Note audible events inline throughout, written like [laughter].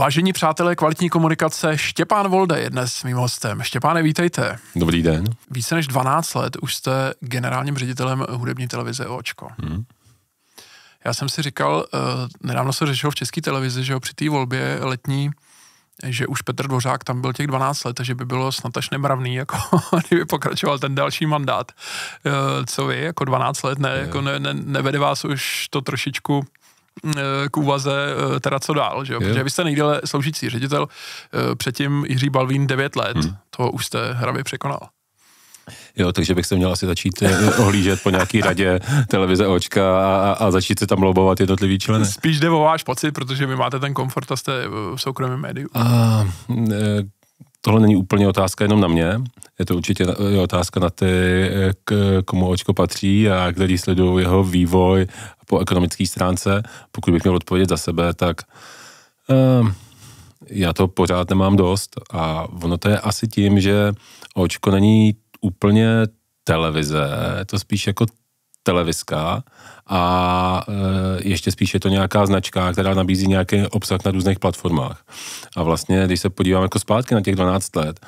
Vážení přátelé kvalitní komunikace, Štěpán Volde je dnes mým hostem. Štěpáne, vítejte. Dobrý den. Více než 12 let už jste generálním ředitelem hudební televize Očko. Hmm. Já jsem si říkal, eh, nedávno se řešilo v české televizi, že při té volbě letní, že už Petr Dvořák tam byl těch 12 let, takže by bylo snad až nemravný, jako [laughs] kdyby pokračoval ten další mandát. Eh, co vy, jako 12 let, ne, jako ne, ne, nevede vás už to trošičku Eh, k úvaze, eh, teda co dál, že jo? Protože vy jste nejdéle sloužící ředitel, eh, předtím Jiří Balvín 9 let, hmm. to už jste hravě překonal. Jo, takže bych se měl asi začít ohlížet po nějaký radě televize očka a, a začít se tam lobovat jednotlivý členy. Spíš jde o váš pocit, protože vy máte ten komfort a jste v soukromém médiu. A, tohle není úplně otázka jenom na mě, je to určitě otázka na ty, k, komu očko patří a kteří sledují jeho vývoj po ekonomické stránce. Pokud bych měl odpovědět za sebe, tak uh, já to pořád nemám dost a ono to je asi tím, že očko není úplně televize, je to spíš jako televizka a e, ještě spíš je to nějaká značka, která nabízí nějaký obsah na různých platformách. A vlastně, když se podívám jako zpátky na těch 12 let,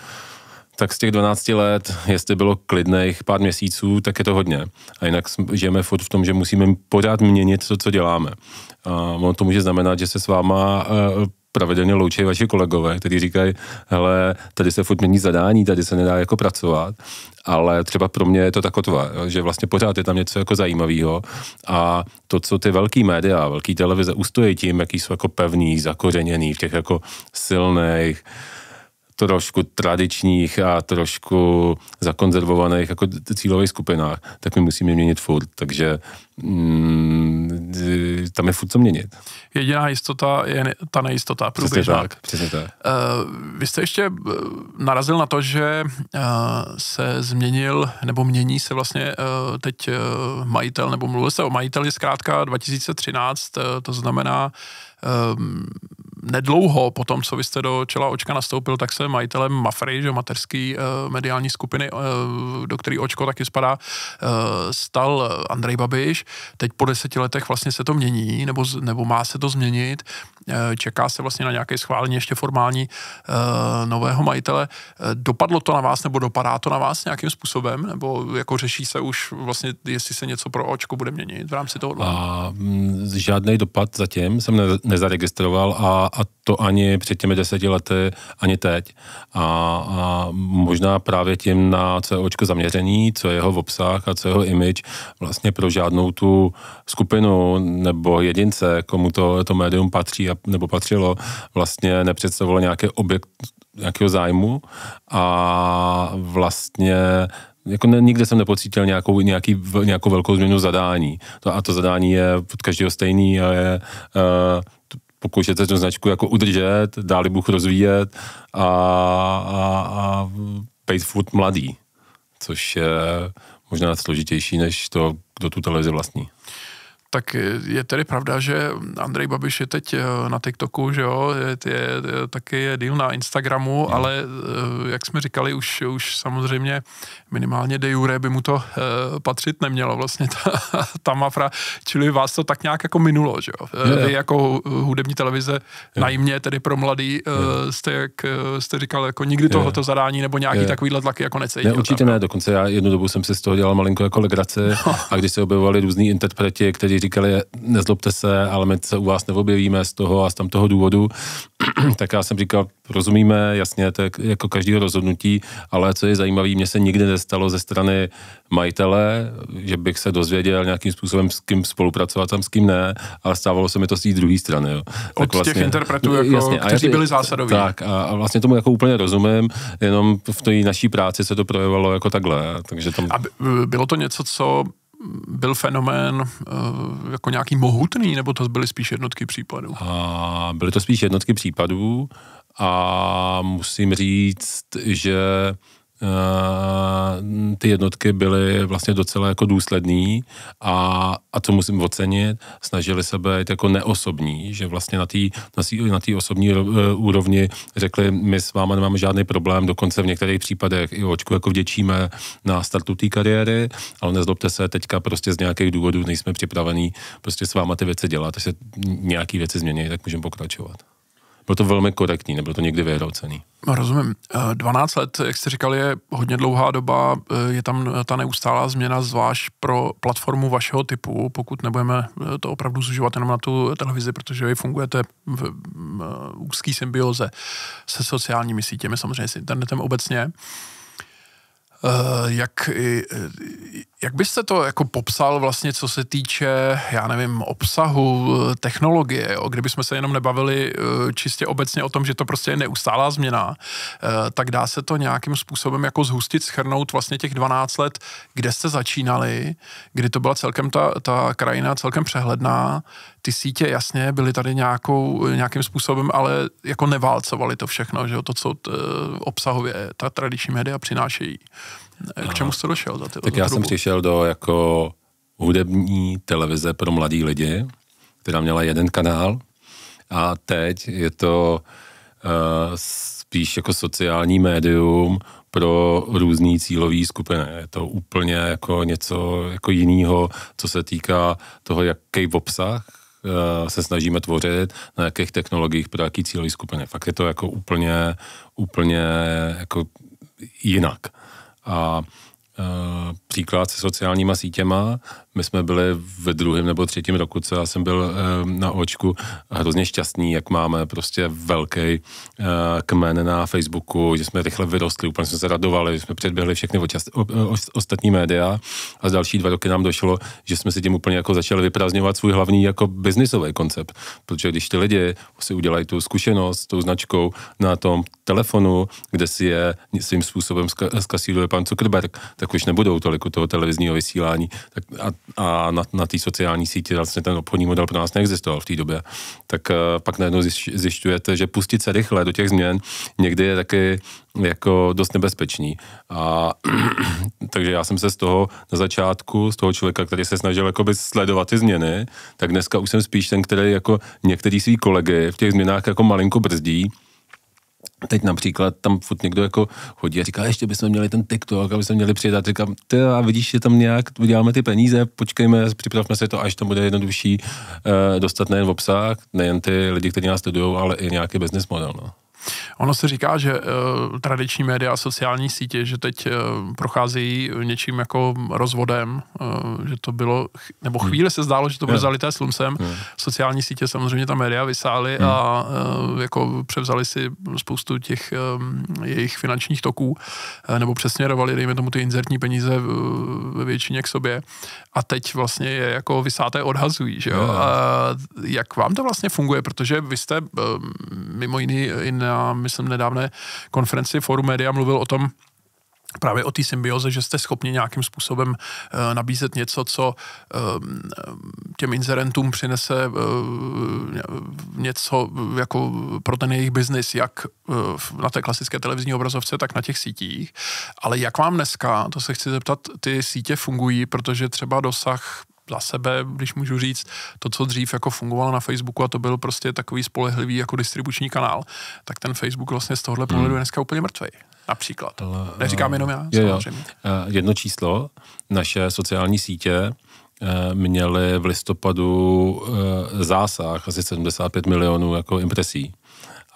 tak z těch 12 let, jestli bylo klidných pár měsíců, tak je to hodně. A jinak žijeme furt v tom, že musíme pořád měnit to, co děláme. A ono to může znamenat, že se s váma e, pravidelně loučí vaši kolegové, kteří říkají, hele, tady se furt mění zadání, tady se nedá jako pracovat, ale třeba pro mě je to taková, že vlastně pořád je tam něco jako zajímavého a to, co ty velký média, velký televize ustojí tím, jaký jsou jako pevný, zakořeněný v těch jako silných, trošku tradičních a trošku zakonzervovaných jako cílových skupinách, tak my musíme měnit furt, takže mm, tam je furt co měnit. Jediná jistota je ne, ta nejistota, průběžná. Přesně tak, přesně tak. Uh, vy jste ještě eh, narazil na to, že uh, se změnil, nebo mění se vlastně uh, teď uh, majitel, nebo mluvil se o majiteli zkrátka 2013, uh, to znamená nedlouho po tom, co vy jste do čela očka nastoupil, tak se majitelem Mafry, že materský uh, eh, mediální skupiny, uh, do který očko taky spadá, uh, stal Andrej Babiš. Teď po deseti letech vlastně se to mění, nebo, nebo má se to změnit. Uh, čeká se vlastně na nějaké schválení ještě formální uh, nového majitele. Uh, dopadlo to na vás, nebo dopadá to na vás nějakým způsobem, nebo jako řeší se už vlastně, jestli se něco pro očko bude měnit v rámci toho? A, mm, žádný dopad zatím jsem nezaregistroval a a to ani před těmi deseti lety, ani teď. A, a možná právě tím na COčko zaměření, co je jeho obsah a co je jeho image, vlastně pro žádnou tu skupinu nebo jedince, komu to, to médium patří a, nebo patřilo, vlastně nepředstavovalo nějaké objekt, nějakého zájmu a vlastně jako ne, nikde jsem nepocítil nějakou, nějaký, nějakou velkou změnu zadání. To, a to zadání je od každého stejný a je uh, pokoušet se tu značku jako udržet, dáli Bůh rozvíjet a, a, a pejt furt mladý, což je možná složitější než to, kdo tu televizi vlastní tak je tedy pravda, že Andrej Babiš je teď eh, na TikToku, že jo, je, je, taky je díl na Instagramu, no. ale eh, jak jsme říkali, už, už samozřejmě minimálně de jure by mu to eh, patřit nemělo vlastně ta, [laughs] ta mafra, čili vás to tak nějak jako minulo, že jo. jo, jo. Vy jako hudební televize jo. najmě, tedy pro mladý, jo. jste, jak jste říkal, jako nikdy tohoto zadání nebo nějaký jo. takovýhle tlaky jako necítil. Ne, určitě tam, ne, dokonce já jednu dobu jsem si z toho dělal malinko jako legrace no. a když se objevovali různý interpreti, kteří říkali, nezlobte se, ale my se u vás neobjevíme z toho a z tam toho důvodu, [clears throat] tak já jsem říkal, rozumíme, jasně, to je jako každého rozhodnutí, ale co je zajímavé, mně se nikdy nestalo ze strany majitele, že bych se dozvěděl nějakým způsobem, s kým spolupracovat tam s kým ne, ale stávalo se mi to z té druhé strany. Jo. Tak vlastně, těch interpretů, jako, jasně, kteří byli zásadoví. Tak a, a vlastně tomu jako úplně rozumím, jenom v té naší práci se to projevovalo jako takhle. Takže tam... A bylo to něco, co byl fenomén eh, jako nějaký mohutný, nebo to byly spíš jednotky případů? A byly to spíš jednotky případů a musím říct, že Eh, ty jednotky byly vlastně docela jako důsledný a, a co musím ocenit, snažili se být jako neosobní, že vlastně na té na tý, na tý osobní eh, úrovni řekli, my s váma nemáme žádný problém, dokonce v některých případech i očku jako vděčíme na startu té kariéry, ale nezlobte se, teďka prostě z nějakých důvodů nejsme připravení prostě s váma ty věci dělat, takže se nějaký věci změní, tak můžeme pokračovat bylo to velmi korektní, nebylo to někdy vyhrocený. No, rozumím. 12 eh, let, jak jste říkal, je hodně dlouhá doba, eh, je tam eh, ta neustálá změna, zvlášť pro platformu vašeho typu, pokud nebudeme to opravdu zužovat jenom na tu televizi, protože vy fungujete v úzký symbioze se sociálními sítěmi, samozřejmě s internetem obecně. Jak, jak byste to jako popsal vlastně, co se týče, já nevím, obsahu, eh, technologie, jo? kdybychom se jenom nebavili eh, čistě obecně o tom, že to prostě je neustálá změna, eh, tak dá se to nějakým způsobem jako zhustit, schrnout vlastně těch 12 let, kde jste začínali, kdy to byla celkem ta, ta krajina celkem přehledná, ty sítě jasně byly tady nějakou, nějakým způsobem, ale jako neválcovali to všechno, že jo? to, co t, obsahově ta tradiční média přinášejí. K čemu jste došel za ty? Tak za já jsem přišel do jako hudební televize pro mladí lidi, která měla jeden kanál a teď je to uh, spíš jako sociální médium pro různé cílové skupiny. Je to úplně jako něco jako jiného, co se týká toho, jaký v obsah uh, se snažíme tvořit, na jakých technologiích, pro jaký cílový skupiny. Fakt je to jako úplně, úplně jako jinak a eh, příklad se sociálníma sítěma. My jsme byli ve druhém nebo třetím roku, co já jsem byl eh, na očku, hrozně šťastný, jak máme prostě velký eh, kmen na Facebooku, že jsme rychle vyrostli, úplně jsme se radovali, že jsme předběhli všechny ostatní média a z další dva roky nám došlo, že jsme si tím úplně jako začali vyprázdňovat svůj hlavní jako biznisový koncept, protože když ty lidi si udělají tu zkušenost s tou značkou na tom telefonu, kde si je svým způsobem skasíruje pan Zuckerberg, tak už nebudou tolik jako toho televizního vysílání tak a, a na, na té sociální síti vlastně ten obchodní model pro nás neexistoval v té době, tak uh, pak najednou zjiš, zjišťujete, že pustit se rychle do těch změn někdy je taky jako dost nebezpečný. A, [clears throat] takže já jsem se z toho na začátku, z toho člověka, který se snažil jakoby sledovat ty změny, tak dneska už jsem spíš ten, který jako některý svý kolegy v těch změnách jako malinko brzdí, Teď například tam furt někdo jako chodí a říká, ještě bychom měli ten TikTok, aby jsme měli přijet. A říkám, ty a vidíš, že tam nějak uděláme ty peníze, počkejme, připravme se to, až to bude jednodušší eh, dostat nejen obsah, nejen ty lidi, kteří nás studují, ale i nějaký business model. No. Ono se říká, že uh, tradiční média a sociální sítě, že teď uh, procházejí něčím jako rozvodem, uh, že to bylo, nebo hmm. chvíli se zdálo, že to bylo yeah. zalité sluncem. Yeah. Sociální sítě samozřejmě ta média vysály hmm. a uh, jako převzali si spoustu těch um, jejich finančních toků, uh, nebo přesměrovali, dejme tomu, ty inzertní peníze uh, ve většině k sobě. A teď vlastně je jako vysáté odhazují, že jo? Yeah. A jak vám to vlastně funguje? Protože vy jste uh, mimo jiný in na, myslím, nedávné konferenci Forum Media mluvil o tom, právě o té symbioze, že jste schopni nějakým způsobem uh, nabízet něco, co uh, těm inzerentům přinese uh, něco jako pro ten jejich biznis, jak na té klasické televizní obrazovce, tak na těch sítích. Ale jak vám dneska, to se chci zeptat, ty sítě fungují, protože třeba dosah za sebe, když můžu říct, to, co dřív jako fungovalo na Facebooku a to byl prostě takový spolehlivý jako distribuční kanál, tak ten Facebook vlastně z tohohle hmm. pohledu je dneska úplně mrtvý. Například. Neříkám eh, jenom já, jo, jo. Eh, jedno číslo. Naše sociální sítě eh, měly v listopadu zásah asi 75 milionů jako impresí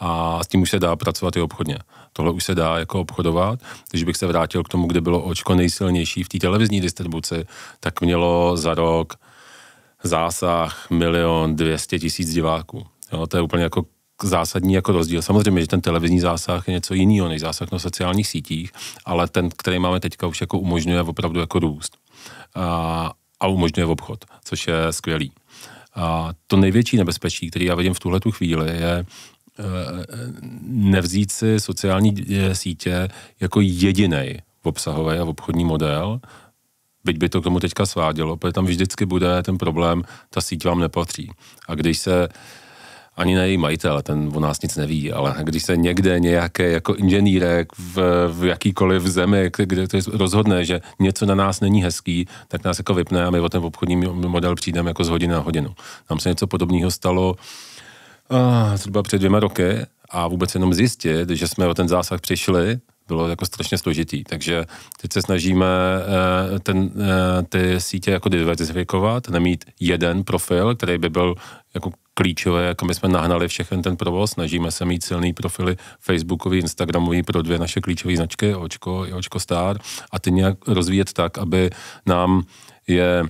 a s tím už se dá pracovat i obchodně. Tohle už se dá jako obchodovat. Když bych se vrátil k tomu, kde bylo očko nejsilnější v té televizní distribuci, tak mělo za rok zásah milion dvěstě tisíc diváků. Jo, to je úplně jako zásadní jako rozdíl. Samozřejmě, že ten televizní zásah je něco jiného než zásah na sociálních sítích, ale ten, který máme teďka, už jako umožňuje opravdu jako růst. A, a umožňuje obchod, což je skvělý. A to největší nebezpečí, který já vidím v tuhle chvíli, je, Eh, nevzít si sociální eh, sítě jako jediný obsahový a obchodní model, byť by to k tomu teďka svádělo, protože tam vždycky bude ten problém, ta síť vám nepatří. A když se ani na její majitel, ten o nás nic neví, ale když se někde nějaké jako inženýrek v, v jakýkoliv zemi, kde to rozhodne, že něco na nás není hezký, tak nás jako vypne a my o ten obchodní model přijdeme jako z hodiny na hodinu. Tam se něco podobného stalo uh, zhruba před dvěma roky a vůbec jenom zjistit, že jsme o ten zásah přišli, bylo jako strašně složitý. Takže teď se snažíme eh, ten, eh, ty sítě jako diverzifikovat, nemít jeden profil, který by byl jako klíčové, jako my jsme nahnali všechen ten provoz, snažíme se mít silný profily Facebookový, Instagramový pro dvě naše klíčové značky, Očko i Očko Star a ty nějak rozvíjet tak, aby nám je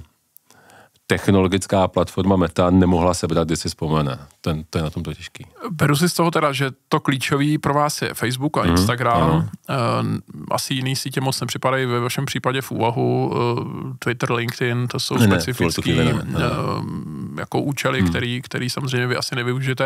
technologická platforma Meta nemohla sebrat, když si vzpomene. Ten, to je na tom to těžký. Beru si z toho teda, že to klíčový pro vás je Facebook a mm, Instagram. Mm, Asi jiný sítě moc nepřipadají ve vašem případě v úvahu. Eh, Twitter, LinkedIn, to jsou ne, Ne, ne, ne. Eh, jako účely, hmm. který, který samozřejmě vy asi nevyužijete.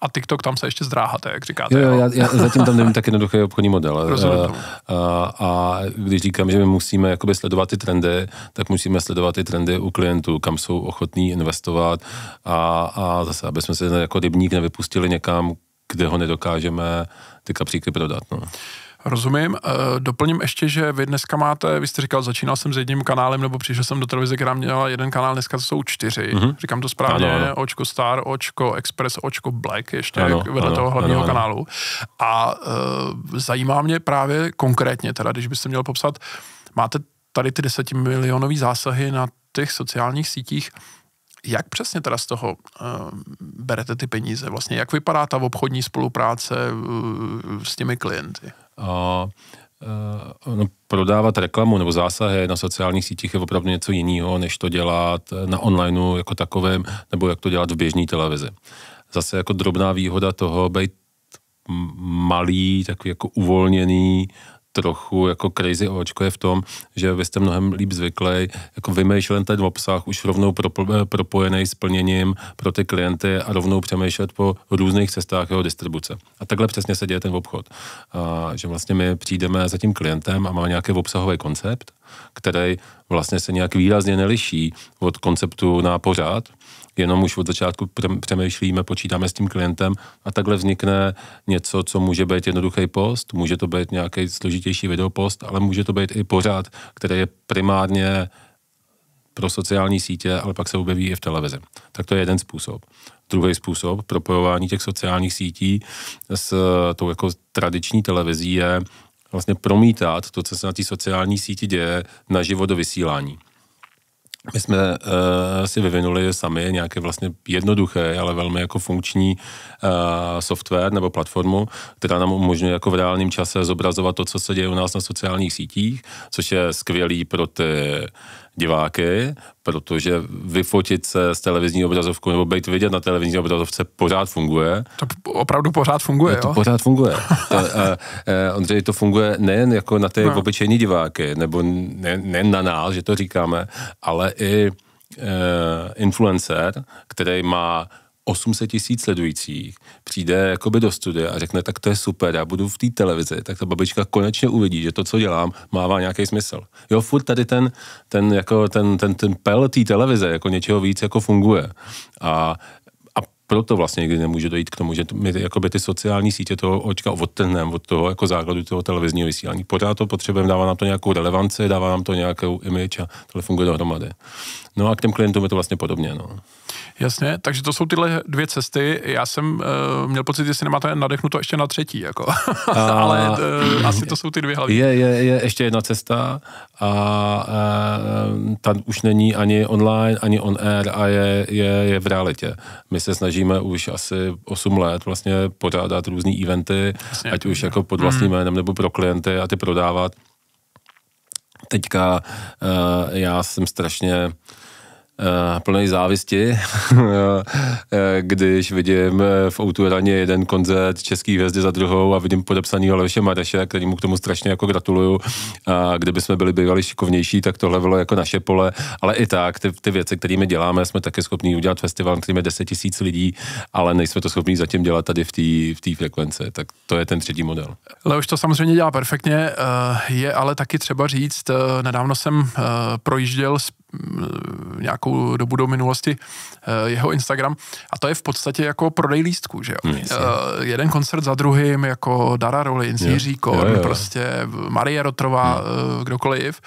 A TikTok tam se ještě zdráháte, jak říkáte. Jo, jo, já, já zatím tam nevím tak jednoduchý obchodní model. A, [laughs] eh, a, a když říkám, že my musíme jakoby sledovat ty trendy, tak musíme sledovat ty trendy u klientů, kam jsou ochotní investovat a, a zase, aby jsme se jako rybník nevypustili někam, kde ho nedokážeme ty kapříky prodat. No. Rozumím. Eh, doplním ještě, že vy dneska máte, vy jste říkal, začínal jsem s jedním kanálem, nebo přišel jsem do televize, která měla jeden kanál, dneska to jsou čtyři. Mm-hmm. Říkám to správně, ano, ano. Očko Star, Očko Express, Očko Black, ještě ano, vedle ano, toho hlavního ano, ano. kanálu. A e, zajímá mě právě konkrétně, teda když byste měl popsat, máte tady ty desetimilionové zásahy na těch sociálních sítích, jak přesně teda z toho uh, berete ty peníze? Vlastně jak vypadá ta obchodní spolupráce uh, s těmi klienty? Uh, No, prodávat reklamu nebo zásahy na sociálních sítích je opravdu něco jiného, než to dělat na onlineu jako takovém, nebo jak to dělat v běžné televizi. Zase jako drobná výhoda toho být malý, takový jako uvolněný, trochu jako crazy očko je v tom, že vy jste mnohem líp zvyklý, jako vymýšlet ten obsah už rovnou propo, eh, propojený s plněním pro ty klienty a rovnou přemýšlet po různých cestách jeho distribuce. A takhle přesně se děje ten obchod. A, že vlastně my přijdeme za tím klientem a máme nějaký obsahový koncept, který vlastně se nějak výrazně neliší od konceptu na pořád, jenom už od začátku přemýšlíme, počítáme s tím klientem a takhle vznikne něco, co může být jednoduchý post, může to být nějaký složitější videopost, ale může to být i pořád, který je primárně pro sociální sítě, ale pak se objeví i v televizi. Tak to je jeden způsob. Druhý způsob propojování těch sociálních sítí s eh, tou jako tradiční televizí je vlastně promítat to, co se na té sociální síti děje, na život do vysílání. My jsme uh, si vyvinuli sami nějaké vlastně jednoduché, ale velmi jako funkční uh, software nebo platformu, která nám umožňuje jako v reálném čase zobrazovat to, co se děje u nás na sociálních sítích, což je skvělý pro ty diváky, protože vyfotit se z televizní obrazovku nebo být vidět na televizní obrazovce pořád funguje. To opravdu pořád funguje, no, To jo? pořád funguje. to, eh, eh, Ondřej, to funguje nejen jako na ty no. obyčejní diváky, nebo nejen ne na nás, že to říkáme, ale i e, influencer, který má 800 tisíc sledujících přijde jakoby do studia a řekne, tak to je super, já budu v té televizi, tak ta babička konečně uvidí, že to, co dělám, mává nějaký smysl. Jo, furt tady ten, ten, jako ten, ten, ten pel té televize, jako něčeho víc, jako funguje. A proto vlastně nikdy nemůže dojít k tomu, že my jakoby ty sociální sítě toho očka odtrhneme od toho jako základu toho televizního vysílání. Pořád to potřebujeme, dává nám to nějakou relevanci, dává nám to nějakou image a tohle funguje dohromady. No a k těm klientům je to vlastně podobně. No. Jasně, takže to jsou tyhle dvě cesty. Já jsem uh, měl pocit, že si nemáte nadechnuto ještě na třetí, jako. [laughs] A, ale uh, asi to jsou ty dvě hlavní. Je, je, je ještě jedna cesta a, uh, ta už není ani online, ani on air a je, je, je v realitě. My se snažíme snažíme už asi 8 let vlastně pořádat různé eventy, Jasně. ať už jako pod vlastním hmm. jménem nebo pro klienty a ty prodávat. Teďka uh, já jsem strašně Eh, plný závisti, [laughs] eh, když vidím eh, v raně jeden koncert český hvězdy za druhou a vidím podepsaný Aleše Mareše, který mu k tomu strašně jako gratuluju. A kdyby jsme byli bývali šikovnější, tak tohle bylo jako naše pole, ale i tak ty, ty věci, kterými děláme, jsme také schopni udělat festival, který je 10 tisíc lidí, ale nejsme to schopni zatím dělat tady v té v frekvenci. Tak to je ten třetí model. Leoš to samozřejmě dělá perfektně, je ale taky třeba říct, nedávno jsem projížděl nějakou dobu do minulosti eh, jeho Instagram a to je v podstatě jako prodej lístku, že jo. Hmm, jeden koncert za druhým, jako Dara Rollins, Jiří Korn, prostě Marie Rotrova, hmm. Eh, kdokoliv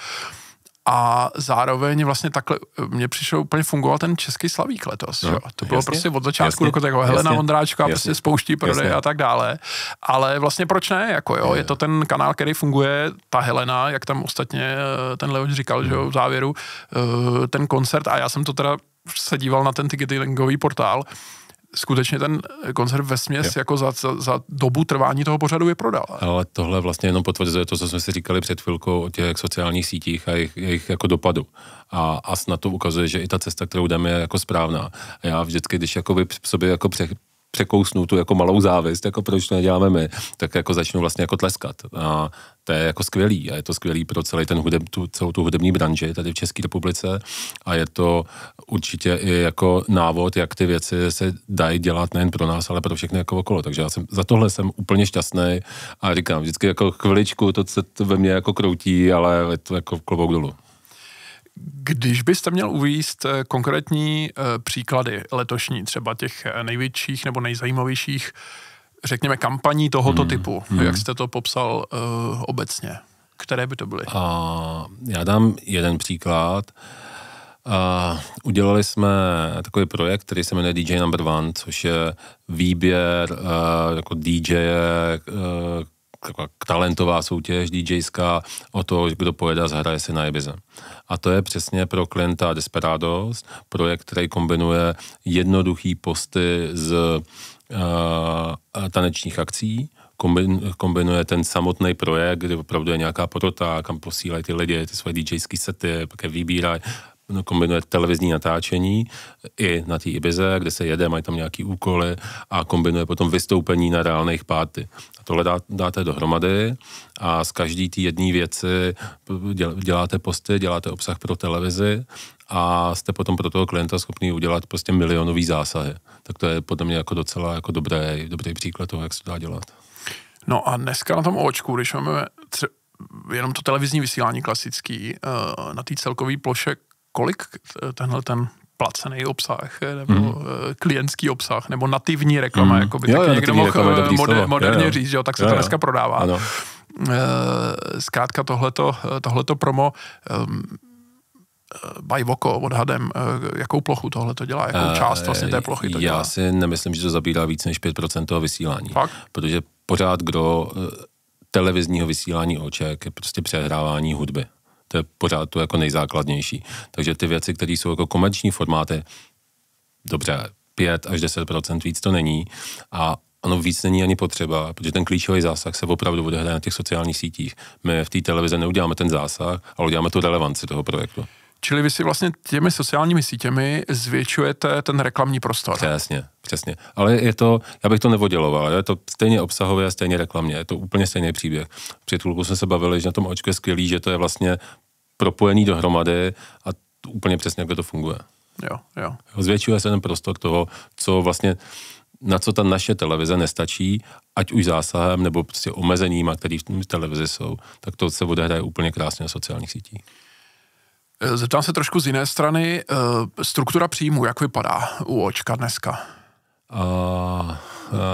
a zároveň vlastně takhle eh, mě přišel úplně fungoval ten český slavík letos. No, jo. To bylo jasně, prostě od začátku jasně, Helena Vondráčka prostě jasně, prostě spouští prodej a tak dále. Ale vlastně proč ne? Jako jo, je to ten kanál, který funguje, ta Helena, jak tam ostatně eh, ten Leoš říkal, mm. že jo, v závěru, eh, ten koncert a já jsem to teda se díval na ten ticketingový portál skutečně ten koncert ve směs jako za, za, za dobu trvání toho pořadu je prodal. Ale tohle vlastně jenom potvrzuje to, co jsme si říkali před chvilkou o těch sociálních sítích a jejich, jejich jako dopadu. A, a snad to ukazuje, že i ta cesta, kterou jdeme, je jako správná. A já vždycky, když jako sobě jako pře, překousnu tu jako malou závist, jako proč to neděláme my, tak jako začnu vlastně jako tleskat. A to je jako skvělý a je to skvělý pro celý ten hudeb, tu, celou tu hudební branži tady v České republice a je to určitě i jako návod, jak ty věci se dají dělat nejen pro nás, ale pro všechny jako okolo. Takže já jsem za tohle jsem úplně šťastný a říkám vždycky jako chviličku, to se to ve mně jako kroutí, ale je to jako klobouk dolů. Když byste měl uvíst eh, konkrétní eh, příklady letošní, třeba těch eh, největších nebo nejzajímavějších, řekněme, kampaní tohoto hmm, typu, hmm. jak jste to popsal uh, obecně, které by to byly? A já dám jeden příklad. A udělali jsme takový projekt, který se jmenuje DJ Number One, což je výběr uh, jako DJ, uh, talentová soutěž DJská o to, kdo pojede a zahraje si na Ibize. A to je přesně pro klienta Desperados, projekt, který kombinuje jednoduchý posty z uh, tanečních akcí, kombinuje ten samotný projekt, kdy opravdu je nějaká porota, kam posílají ty lidi ty svoje DJské sety, pak je vybírají kombinuje televizní natáčení i na té Ibize, kde se jede, mají tam nějaký úkoly a kombinuje potom vystoupení na reálných páty. A tohle dá, dáte dohromady a z každý té jedné věci děláte posty, děláte obsah pro televizi a jste potom pro toho klienta schopný udělat prostě milionový zásahy. Tak to je podle mě jako docela jako dobrý, dobrý příklad toho, jak se to dá dělat. No a dneska na tom očku, když máme jenom to televizní vysílání klasický, eh, na té celkové ploše kolik eh, tenhle ten placený obsah eh, nebo hmm. klientský obsah nebo nativní reklama, hmm. jako by jo, taky jo, někdo mohl moder, moderně jo, jo. říct, že jo, tak se jo, to dneska jo. prodává. Ano. Zkrátka tohleto, tohleto promo um, by Voko odhadem, jakou plochu tohle to dělá, jakou část vlastně té plochy to dělá? Já si nemyslím, že to zabírá víc než 5% toho vysílání. Fakt? Protože pořád kdo televizního vysílání oček je prostě přehrávání hudby to je pořád to jako nejzákladnější. Takže ty věci, které jsou jako komerční formáty, dobře, 5 až 10 víc to není a ono víc není ani potřeba, protože ten klíčový zásah se opravdu odehraje na těch sociálních sítích. My v té televize neuděláme ten zásah, ale uděláme tu relevanci toho projektu. Čili vy si vlastně těmi sociálními sítěmi zvětšujete ten reklamní prostor. Přesně, přesně. Ale je to, já bych to nevoděloval, je to stejně obsahově a stejně reklamně, je to úplně stejný příběh. Před chvilkou jsme se bavili, že na tom očku je skvělý, že to je vlastně propojený dohromady a úplně přesně, jak to funguje. Jo, jo. Zvětšuje se ten prostor toho, co vlastně, na co ta naše televize nestačí, ať už zásahem nebo prostě omezeníma, které v televizi jsou, tak to se odehraje úplně krásně na sociálních sítích. Eh, zeptám se trošku z jiné strany. Eh, struktura příjmu, jak vypadá u očka dneska? A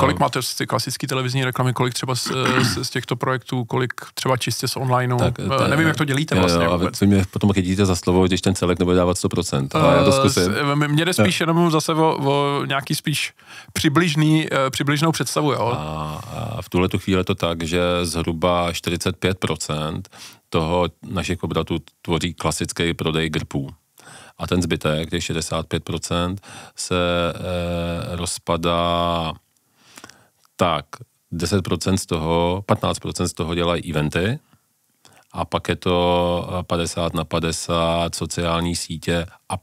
Kolik máte z ty klasické televizní reklamy, kolik třeba z, eh, z, z těchto projektů, kolik třeba čistě z online? Tak, eh, to, Nevím, jak to dělíte jo, vlastně. Jo, a vůbec. vy mě potom chytíte za slovo, když ten celek nebude dávat 100%, uh, já to eh, zkusím. Mě jde spíš jenom zase o, o nějaký spíš přibližný, přibližnou představu. Jo? A, a v tuhle tu chvíli to tak, že zhruba 45% toho našich obratů tvoří klasický prodej grpů. A ten zbytek, těch 65%, se e, rozpadá tak 10% z toho, 15% z toho dělají eventy a pak je to 50 na 50 sociální sítě a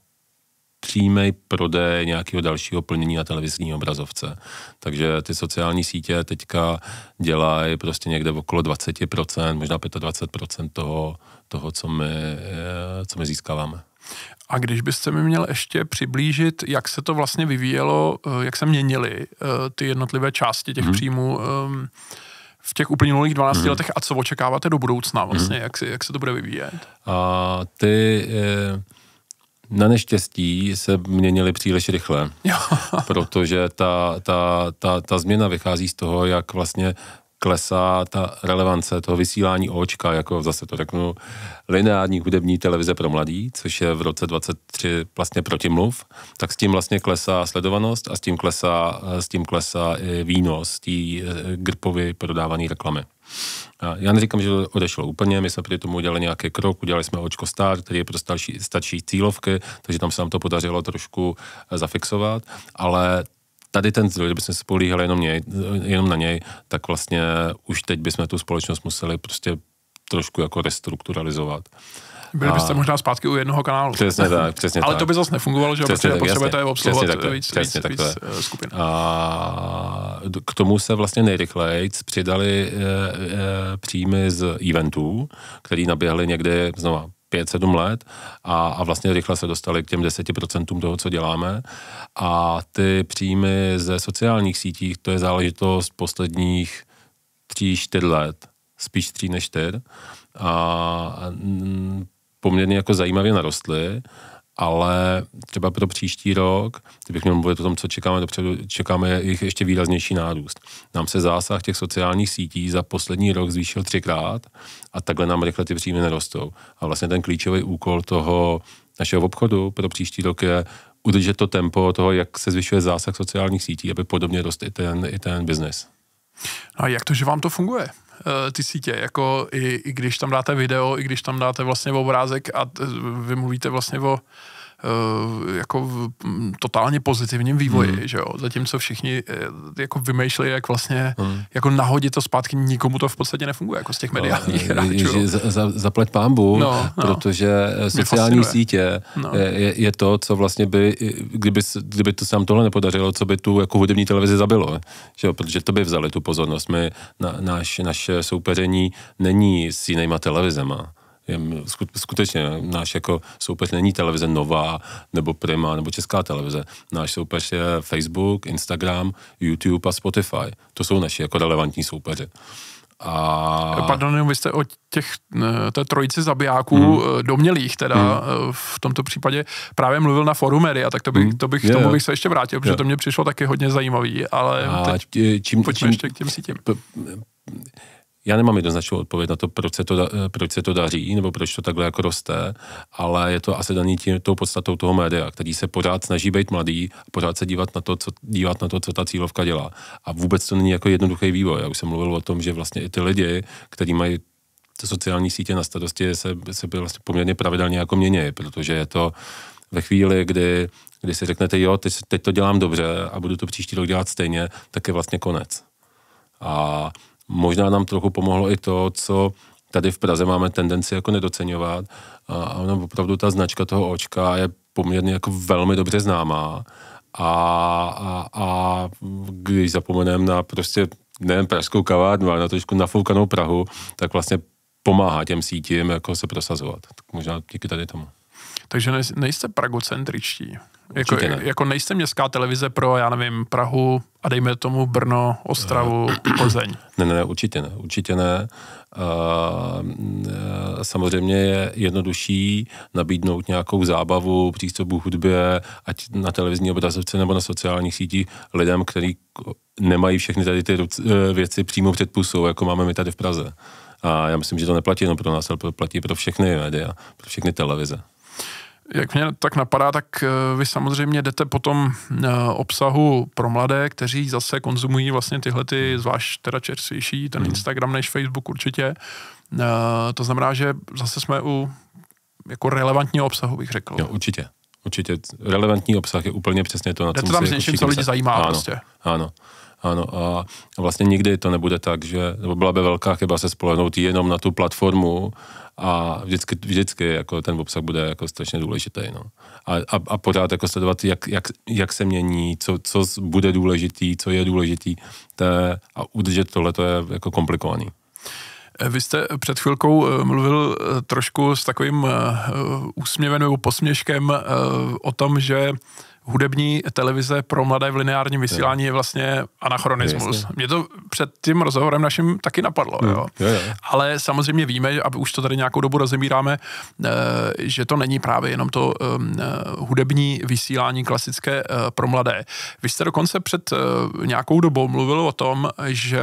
přímý prodej nějakého dalšího plnění na televizní obrazovce. Takže ty sociální sítě teďka dělají prostě někde okolo 20%, možná 25% toho, toho co, my, eh, co my získáváme. A když byste mi měl ještě přiblížit, jak se to vlastně vyvíjelo, eh, jak se měnily eh, ty jednotlivé části těch hmm. příjmů ehm, v těch uplynulých 12 hmm. letech a co očekáváte do budoucna mhm. vlastně, hmm. jak, jak se to bude vyvíjet? A ty... Eh, na neštěstí se měnily příliš rychle, [laughs] protože ta, ta, ta, ta změna vychází z toho, jak vlastně klesá ta relevance toho vysílání očka, jako zase to řeknu, lineární hudební televize pro mladí, což je v roce 23 vlastně protimluv, tak s tím vlastně klesá sledovanost a s tím klesá, eh, s tím klesá i výnos té eh, grpovy prodávané reklamy. Já neříkám, že to odešlo úplně, my jsme při tomu udělali nějaký krok, udělali jsme očko star, který je pro starší, starší cílovky, takže tam se nám to podařilo trošku eh, zafixovat, ale tady ten zdroj, kdybychom se spolíhali jenom, něj, jenom na něj, tak vlastně už teď bychom tu společnost museli prostě trošku jako restrukturalizovat. Byli byste a... možná zpátky u jednoho kanálu. Přesně tak, přesně [laughs] Ale tak. to by zase nefungovalo, že přesně protože potřebujete obsluhovat přesně tak, víc, přesně víc, víc, víc eh, skupin. A k tomu se vlastně nejrychleji přidali e, e, příjmy z eventů, který naběhly někde, znova, 5-7 let a, a vlastně rychle se dostali k těm 10% toho, co děláme. A ty příjmy ze sociálních sítí, to je záležitost posledních 3-4 let, spíš 3 než 4. A poměrně jako zajímavě narostly ale třeba pro příští rok, kdybych měl mluvit o tom, co čekáme dopředu, čekáme jich ještě výraznější nárůst. Nám se zásah těch sociálních sítí za poslední rok zvýšil třikrát a takhle nám rychle ty příjmy nerostou. A vlastně ten klíčový úkol toho našeho obchodu pro příští rok je udržet to tempo toho, jak se zvyšuje zásah sociálních sítí, aby podobně rostl i ten, i ten biznes. No a jak to, že vám to funguje? Eh, ty sítě, jako i, i když tam dáte video, i když tam dáte vlastně obrázek a vy mluvíte vlastně o Eh, jako v mm, totálně pozitivním vývoji, hmm. že jo, zatímco všichni eh, jako vymýšlejí, jak vlastně hmm. jako nahodit to zpátky, nikomu to v podstatě nefunguje, jako z těch no, mediálních no, hráčů. za, za, pámbu, no, no. protože eh, sociální sítě no. je, je to, co vlastně by, kdyby, kdyby to nám tohle nepodařilo, co by tu jako hudební televizi zabilo, že jo, protože to by vzali tu pozornost. My, na, naš, naše soupeření není s jinýma televizema skutečně náš jako soupeř není televize Nová nebo Prima nebo Česká televize. Náš soupeř je Facebook, Instagram, YouTube a Spotify. To jsou naši jako relevantní soupeři. A... Pardon, vy jste o těch, té trojici zabijáků hmm. Eh, domělých teda hmm. Eh, v tomto případě právě mluvil na forum a tak to bych, hmm. to bych, tomu bych se ještě vrátil, protože je. to mě přišlo taky hodně zajímavý, ale a teď čím, čím, ještě k těm sítím. P- já nemám jednoznačnou odpověď na to, proč se to, eh, proč se to daří, nebo proč to takhle jako roste, ale je to asi daný tím, tou podstatou toho média, který se pořád snaží být mladý a pořád se dívat na to, co, dívat na to, co ta cílovka dělá. A vůbec to není jako jednoduchý vývoj. Já už jsem mluvil o tom, že vlastně i ty lidi, kteří mají ty sociální sítě na starosti, se, se vlastně poměrně pravidelně jako mění, protože je to ve chvíli, kdy, kdy si řeknete, jo, teď, teď to dělám dobře a budu to příští rok dělat stejně, tak je vlastně konec. A Možná nám trochu pomohlo i to, co tady v Praze máme tendenci jako nedoceňovat a, ona opravdu ta značka toho očka je poměrně jako velmi dobře známá a, a, a když zapomeneme na prostě nejen pražskou kavárnu, ale na trošku nafoukanou Prahu, tak vlastně pomáhá těm sítím jako se prosazovat. Tak možná díky tady tomu. Takže nejste pragocentričtí. Jako, ne. jako nejste městská televize pro, já nevím, Prahu a dejme tomu Brno, Ostravu, eh, Plzeň. Ne, ne, ne, určitě ne, určitě ne. Uh, samozřejmě je jednodušší nabídnout nějakou zábavu, přístupu hudbě, ať na televizní obrazovce nebo na sociálních sítích lidem, kteří nemají všechny tady ty věci přímo před pusou, jako máme my tady v Praze. A já myslím, že to neplatí jenom pro nás, ale platí pro všechny média, pro všechny televize. Jak mě tak napadá, tak eh, vy samozřejmě jdete po tom eh, obsahu pro mladé, kteří zase konzumují vlastně tyhle ty, zvlášť teda čerstvější, ten hmm. Instagram než Facebook určitě. Eh, to znamená, že zase jsme u jako relevantního obsahu, bych řekl. Jo, určitě. Určitě. Relevantní obsah je úplně přesně to, na jdete co tam s něčím, jako co lidi zajímá prostě. ano, prostě. Ano. Ano, a vlastně nikdy to nebude tak, že nebo byla by velká chyba se spolehnout jenom na tu platformu a vždycky, vždycky jako ten obsah bude jako strašně důležitý. No. A, a, a, pořád jako sledovat, jak, jak, jak se mění, co, co bude důležitý, co je důležitý to je, a udržet tohle, to je jako komplikovaný. Eh, vy jste před chvilkou eh, mluvil eh, trošku s takovým úsměvem nebo posměškem o tom, že hudební televize pro mladé v lineárním vysílání je, je vlastně anachronismus. Je, Mě to před tím rozhovorem naším taky napadlo. je, mm. Jo. Je, je. Ale samozřejmě víme, a už to tady nějakou dobu rozemíráme, eh, že to není právě jenom to ehm, eh, hudební vysílání klasické eh, pro mladé. Vy jste dokonce před nějakou dobou mluvil o tom, že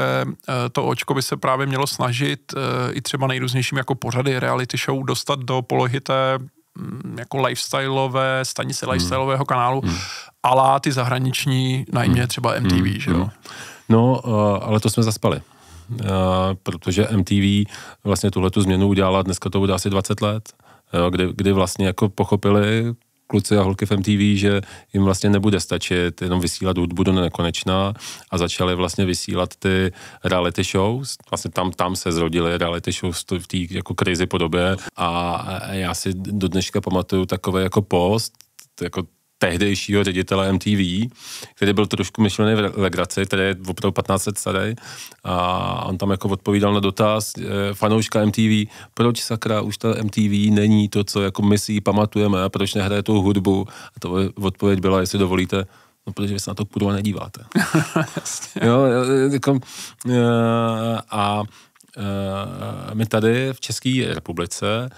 to očko by se právě mělo snažit i třeba nejrůznějším jako pořady reality show dostat do polohy té Mm, jako lifestyleové, stanice hmm. lifestyleového kanálu, hmm. ale ty zahraniční, najmě hmm. třeba MTV, hmm. že jo? No, no eh, ale to jsme zaspali. Eh, protože MTV vlastně tuhle změnu udělala, dneska to bude asi 20 let, kdy, kdy vlastně jako pochopili kluci a holky v MTV, že jim vlastně nebude stačit jenom vysílat hudbu do nekonečná a začali vlastně vysílat ty reality shows. Vlastně tam, tam se zrodily reality shows v té jako krizi podobě a já si do dneška pamatuju takové jako post, jako tehdejšího ředitele MTV, který byl trošku myšlený v legraci, který je opravdu 15 let starý a on tam jako odpovídal na dotaz eh, fanouška MTV, proč sakra už ta MTV není to, co jako my si ji pamatujeme, proč nehraje tu hudbu a to odpověď byla, jestli dovolíte, No, protože vy se na to kurva nedíváte. [laughs] jo, jako, eh, a, a Eh, my tady v České republice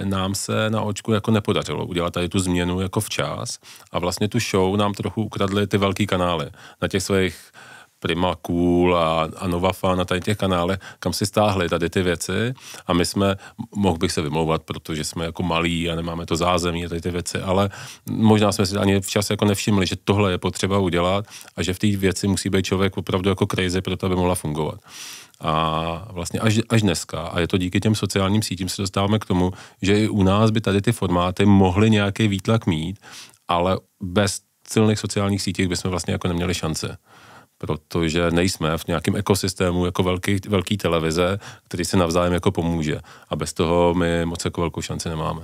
eh, nám se na očku jako nepodařilo udělat tady tu změnu jako včas a vlastně tu show nám trochu ukradly ty velký kanály na těch svých Prima Cool a, a Novafa na tady těch kanálech, kam si stáhli tady ty věci a my jsme, mohl bych se vymlouvat, protože jsme jako malí a nemáme to zázemí a tady ty věci, ale možná jsme si ani včas jako nevšimli, že tohle je potřeba udělat a že v té věci musí být člověk opravdu jako crazy pro to, aby mohla fungovat. A vlastně až, až dneska, a je to díky těm sociálním sítím, se dostáváme k tomu, že i u nás by tady ty formáty mohly nějaký výtlak mít, ale bez silných sociálních sítích bychom vlastně jako neměli šance protože nejsme v nějakém ekosystému jako velký, velký televize, který se navzájem jako pomůže. A bez toho my moc jako velkou šanci nemáme.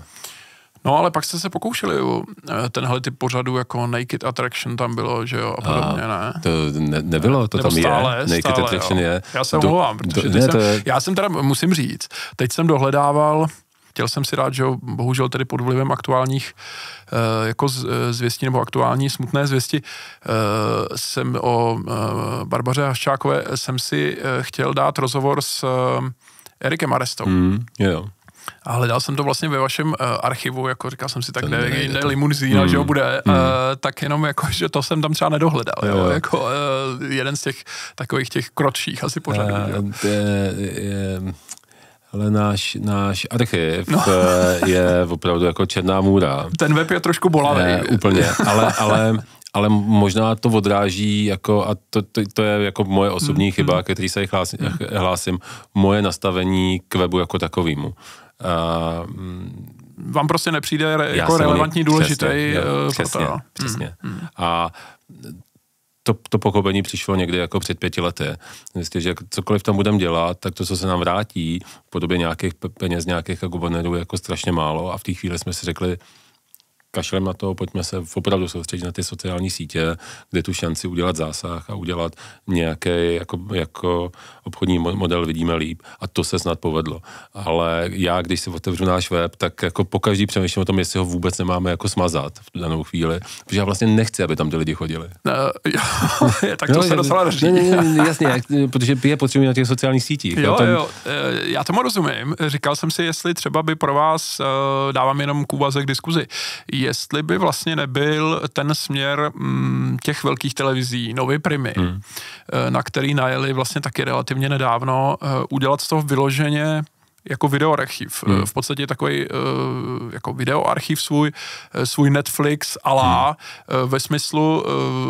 No ale pak jste se pokoušeli o eh, tenhle typ pořadu jako Naked Attraction tam bylo, že jo, a podobně, ne? To ne, nebylo, to Nebo tam stále, je. Naked stále, Attraction jo. je. Já se omlouvám, protože do, ne, jsem, je... já jsem teda, musím říct, teď jsem dohledával chtěl jsem si rád, že jo, bohužel tedy pod vlivem aktuálních eh, jako eh, zvěstí nebo aktuální smutné zvěsti jsem o Barbaře Haščákové jsem si chtěl dát rozhovor s Erikem Arestou. Mm, Yeah. A hledal jsem to vlastně ve vašem uh, archivu, jako říkal jsem si, tak ne, nejde, limuzína, hmm. že ho bude, eh, hmm. uh, tak jenom jako, že to jsem tam třeba nedohledal. Jo, jo. Jako uh, jeden z těch takových těch kročích asi pořadů. Uh, je, je, ale náš, náš archiv no. je opravdu jako černá můra. Ten web je trošku bolavý. Je, úplně, ale, ale ale možná to odráží, jako, a to, to, to je jako moje osobní mm, chyba, hmm. který se hlásím, hmm. hlásím, moje nastavení k webu jako takovému uh, vám prostě nepřijde re, jako relevantní, důležitý. Přesně, jo, eh, přesně, proto. Hmm. přesně. Mm, mm. A to, to pochopení přišlo někdy jako před pěti lety. Myslím, že cokoliv tam budeme dělat, tak to, co se nám vrátí v podobě nějakých peněz, nějakých jako bonedů, jako strašně málo. A v té chvíli jsme si řekli, kašlem na to, pojďme se opravdu soustředit na ty sociální sítě, kde tu šanci udělat zásah a udělat nějaký jako, jako obchodní model vidíme líp a to se snad povedlo. Ale já, když si otevřu náš web, tak jako po každý přemýšlím o tom, jestli ho vůbec nemáme jako smazat v danou chvíli, protože já vlastně nechci, aby tam ty lidi chodili. No, jo, [laughs] tak to no, se docela Ne, ne, ne, jasně, [laughs] jak, protože je potřebují na těch sociálních sítích. Jo, tam... jo, eh, já tomu rozumím. Říkal jsem si, jestli třeba by pro vás, eh, dávám jenom k úvaze k diskuzi, jestli by vlastně nebyl ten směr m, mm, těch velkých televizí, nový primy, hmm. Eh, na který najeli vlastně taky relativně nedávno, eh, udělat z toho vyloženě jako videoarchiv. Hmm. Eh, v podstatě takový jako videoarchiv svůj, svůj Netflix a hmm. ve smyslu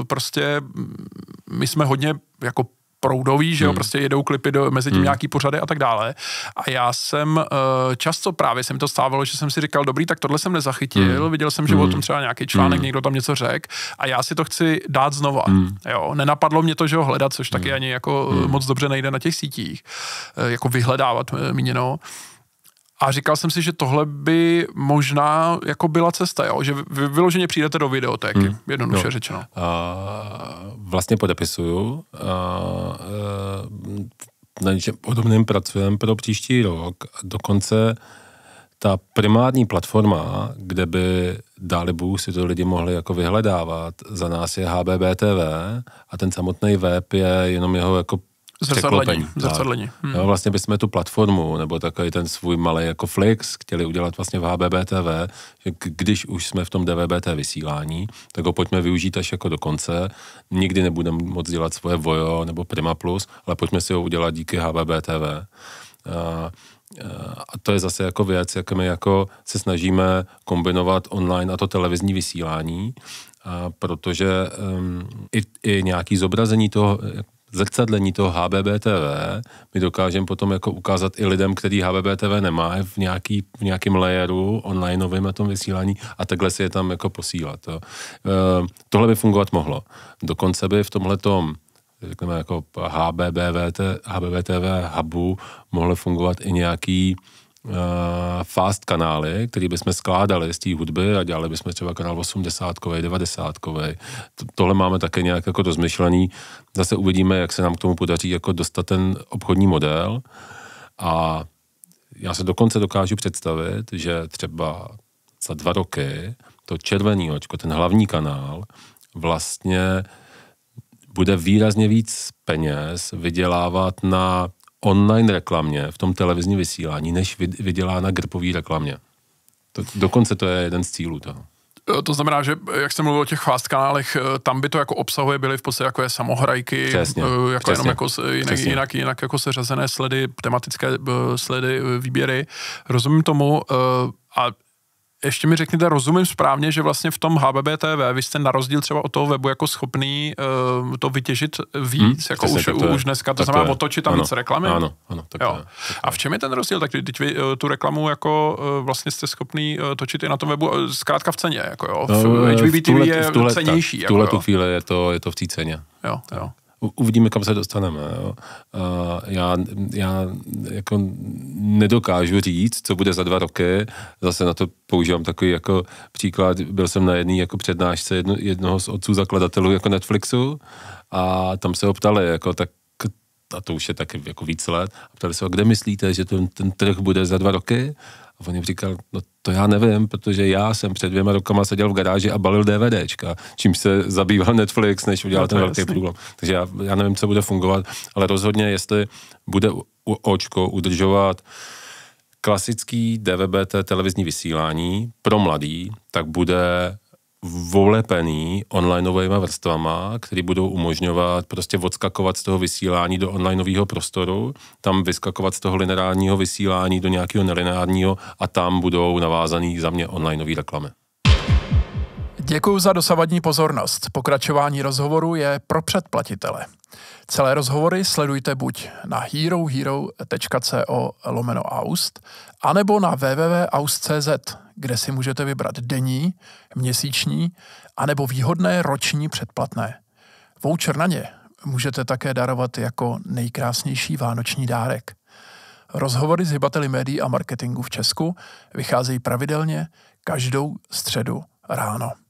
prostě mm, my jsme hodně jako proudový, že jo, hmm. prostě jedou klipy do, mezi tím hmm. nějaký pořady a tak dále. A já jsem eh, často právě se mi to stávalo, že jsem si říkal, dobrý, tak tohle jsem nezachytil, hmm. viděl jsem, že hmm. o tom třeba nějaký článek, hmm. někdo tam něco řekl a já si to chci dát znova. Hmm. Jo, nenapadlo mě to, že ho hledat, což taky hmm. ani jako hmm. Eh, moc dobře nejde na těch sítích, eh, jako vyhledávat míněno. A říkal jsem si, že tohle by možná jako byla cesta, jo? že vy vyloženě přijdete do videotéky, hmm. jednoduše no. řečeno. Uh, vlastně podepisuju. Uh, uh, na něčem podobném pracujeme pro příští rok. Dokonce ta primární platforma, kde by dali Bůh si to lidi mohli jako vyhledávat, za nás je HBBTV a ten samotný web je jenom jeho jako Zrcadlení. Zrcadlení. Hmm. No, vlastně bychom tu platformu, nebo takový ten svůj malý jako Flix, chtěli udělat vlastně v HBBTV, že když už jsme v tom DVBT vysílání, tak ho pojďme využít až jako do konce. Nikdy nebudeme moc dělat svoje Vojo nebo Prima Plus, ale pojďme si ho udělat díky HBBTV. A, eh, eh, a to je zase jako věc, jak my jako se snažíme kombinovat online a to televizní vysílání, a protože um, i, i nějaký zobrazení toho, zrcadlení toho HBBTV my dokážeme potom jako ukázat i lidem, který HBBTV nemá v, nějaký, v nějakým layeru onlineovým na tom vysílání a takhle si je tam jako posílat. To. E, tohle by fungovat mohlo. Dokonce by v tomhle tom řekneme jako HBBVT, HBBTV hubu mohlo fungovat i nějaký Eh, fast kanály, který bychom skládali z té hudby a dělali bychom třeba kanál 80 90 Tohle máme také nějak jako rozmyšlený. Zase uvidíme, jak se nám k tomu podaří jako dostat ten obchodní model a já se dokonce dokážu představit, že třeba za dva roky to červený očko, ten hlavní kanál, vlastně bude výrazně víc peněz vydělávat na online reklamě, v tom televizním vysílání, než vydělá na grpový reklamě. To, dokonce to je jeden z cílů toho. To znamená, že jak jste mluvil o těch fast kanálech, eh, tam by to jako obsahuje byly v podstatě jako je samohrajky, přesně, eh, jako přesně, jenom jako eh, jinak, jinak, jinak jako seřazené sledy, tematické sledy, výběry. Rozumím tomu a ještě mi řekněte, rozumím správně, že vlastně v tom HBBTV vy jste na rozdíl třeba od toho webu jako schopný uh, to vytěžit víc, hmm, jako už, to už dneska, to znamená otočit tam ano, víc reklamy? Ano, ano, tak, jo. Je, tak A v čem je ten rozdíl? Tak teď vy eh, tu reklamu jako uh, vlastně jste schopný uh, točit i na tom webu, zkrátka v ceně, jako jo? V, no, HBBTV v tuhle, je v tuhle, cenější. V jako tuhle tu chvíli je to, je to v té ceně. Jo, jo uvidíme, kam se dostaneme. Jo. A já, já jako nedokážu říct, co bude za dva roky. Zase na to používám takový jako příklad. Byl jsem na jedné jako přednášce jedno, jednoho z otců zakladatelů jako Netflixu a tam se ho ptali, jako tak a to už je taky jako víc let, a ptali se, kde myslíte, že ten, ten trh bude za dva roky? on jim říkal, no to já nevím, protože já jsem před dvěma rokama seděl v garáži a balil DVDčka, čím se zabýval Netflix, než udělal no, ten velký průlom. Takže já, já nevím, co bude fungovat, ale rozhodně, jestli bude u, u očko udržovat klasický DVBT televizní vysílání pro mladý, tak bude volepený onlineovými vrstvama, které budou umožňovat prostě odskakovat z toho vysílání do onlineového prostoru, tam vyskakovat z toho lineárního vysílání do nějakého nelineárního a tam budou navázaný za mě onlineové reklamy. Děkuji za dosavadní pozornost. Pokračování rozhovoru je pro předplatitele. Celé rozhovory sledujte buď na herohero.co lomeno aust, anebo na www.aust.cz, kde si můžete vybrat denní, měsíční, anebo výhodné roční předplatné. Voucher na ně můžete také darovat jako nejkrásnější vánoční dárek. Rozhovory s hybateli médií a marketingu v Česku vycházejí pravidelně každou středu ráno.